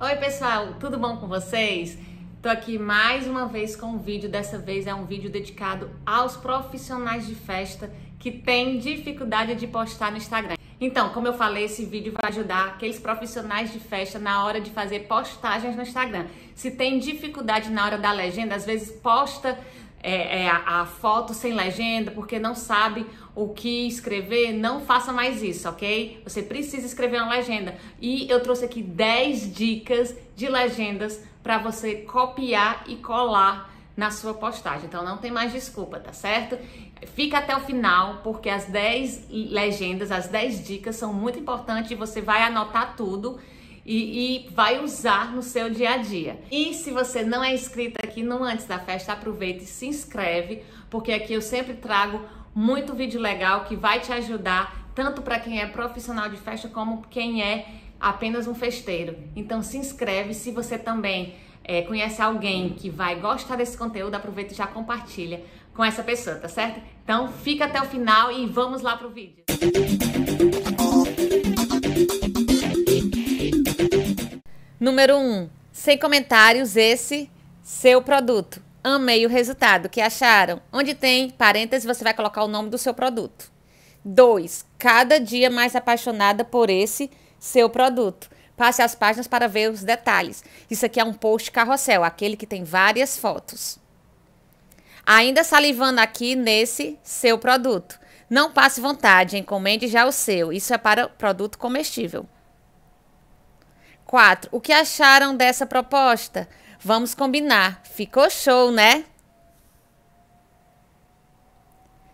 Oi, pessoal, tudo bom com vocês? Tô aqui mais uma vez com um vídeo. Dessa vez é um vídeo dedicado aos profissionais de festa que têm dificuldade de postar no Instagram. Então, como eu falei, esse vídeo vai ajudar aqueles profissionais de festa na hora de fazer postagens no Instagram. Se tem dificuldade na hora da legenda, às vezes posta é, é a, a, foto sem legenda porque não sabe o que escrever, não faça mais isso, ok? Você precisa escrever uma legenda. E eu trouxe aqui 10 dicas de legendas para você copiar e colar na sua postagem. Então não tem mais desculpa, tá certo? Fica até o final, porque as 10 legendas, as 10 dicas são muito importantes e você vai anotar tudo e, e, vai usar no seu dia a dia. E se você não é inscrito aqui no Antes da Festa, aproveita e se inscreve, porque aqui eu sempre trago muito vídeo legal que vai te ajudar, tanto para quem é profissional de festa como quem é apenas um festeiro. Então se inscreve se você também é, conhece alguém que vai gostar desse conteúdo, aproveita e já compartilha com essa pessoa, tá certo? Então fica até o final e vamos lá pro vídeo. Música Número 1. Um, sem comentários, esse seu produto. Amei o resultado. que acharam? Onde tem parênteses, você vai colocar o nome do seu produto. 2. Cada dia mais apaixonada por esse seu produto. Passe as páginas para ver os detalhes. Isso aqui é um post carrossel, aquele que tem várias fotos. Ainda salivando aqui nesse seu produto. Não passe vontade, encomende já o seu. Isso é para produto comestível. 4. O que acharam dessa proposta? Vamos combinar. Ficou show, né?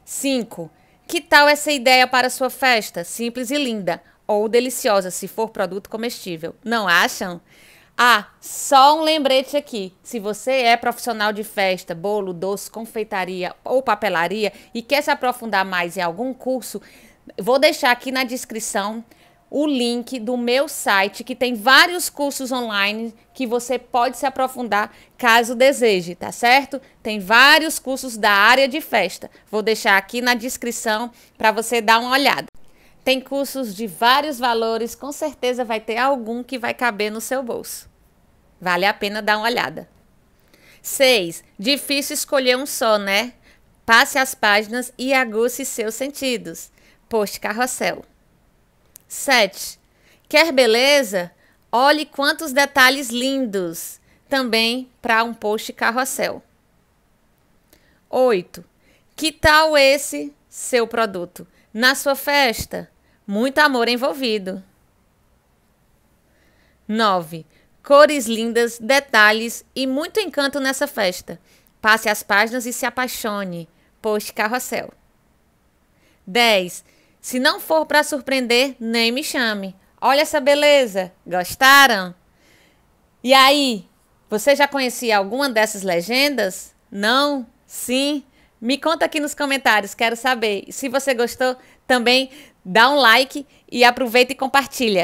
5. Que tal essa ideia para sua festa? Simples e linda. Ou deliciosa, se for produto comestível. Não acham? Ah, só um lembrete aqui. Se você é profissional de festa, bolo, doce, confeitaria ou papelaria e quer se aprofundar mais em algum curso, vou deixar aqui na descrição o link do meu site, que tem vários cursos online que você pode se aprofundar caso deseje, tá certo? Tem vários cursos da área de festa. Vou deixar aqui na descrição para você dar uma olhada. Tem cursos de vários valores, com certeza vai ter algum que vai caber no seu bolso. Vale a pena dar uma olhada. 6. Difícil escolher um só, né? Passe as páginas e aguce seus sentidos. Post Carrossel. 7. Quer beleza? Olhe quantos detalhes lindos! Também para um post carrossel. 8. Que tal esse seu produto? Na sua festa, muito amor envolvido. 9. Cores lindas, detalhes e muito encanto nessa festa. Passe as páginas e se apaixone. Post carrossel. 10. Se não for para surpreender, nem me chame. Olha essa beleza. Gostaram? E aí, você já conhecia alguma dessas legendas? Não? Sim? Me conta aqui nos comentários, quero saber. Se você gostou, também dá um like e aproveita e compartilha.